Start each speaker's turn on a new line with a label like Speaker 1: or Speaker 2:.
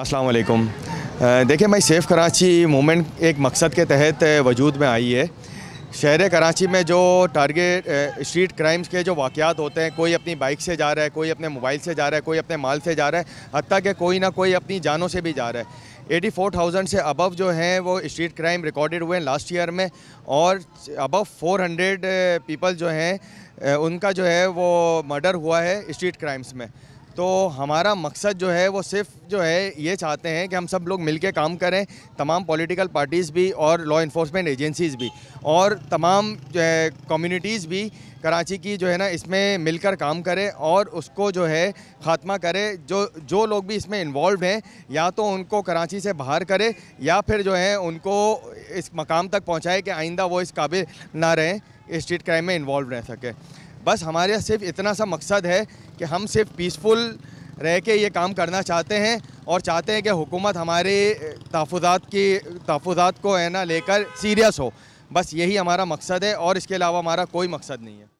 Speaker 1: अस्सलाम वालेकुम देखिए मैं सेफ़ कराची मूवमेंट एक मकसद के तहत वजूद में आई है शहर कराची में जो टारगेट स्ट्रीट क्राइम्स के जो वाक़ात होते हैं कोई अपनी बाइक से जा रहा है कोई अपने मोबाइल से जा रहा है कोई अपने माल से जा रहा है हती कि कोई ना कोई अपनी जानों से भी जा रहा है एटी फोर थाउजेंड से अबव जो हैं वो स्ट्रीट क्राइम रिकॉर्डेड हुए हैं लास्ट ईयर में और अबव फोर हंड्रेड पीपल जो हैं उनका जो है वो मर्डर हुआ है स्ट्रीट क्राइम्स में तो हमारा मकसद जो है वो सिर्फ जो है ये चाहते हैं कि हम सब लोग मिलके काम करें तमाम पॉलिटिकल पार्टीज़ भी और लॉ इन्फोर्समेंट एजेंसीज़ भी और तमाम जो है कम्यूनिटीज़ भी कराची की जो है ना इसमें मिलकर काम करें और उसको जो है ख़ात्मा करें जो जो लोग भी इसमें इन्वॉल्व हैं या तो उनको कराची से बाहर करें या फिर जो है उनको इस मकाम तक पहुँचाए कि आइंदा वो इस काबिल ना रहें स्ट्रीट क्राइम में इन्वॉल्व रह सके बस हमारे सिर्फ इतना सा मकसद है कि हम सिर्फ पीसफुल रह के ये काम करना चाहते हैं और चाहते हैं कि हुकूमत हमारे तहफ़ात की तहफ़ात को है ना लेकर सीरियस हो बस यही हमारा मकसद है और इसके अलावा हमारा कोई मकसद नहीं है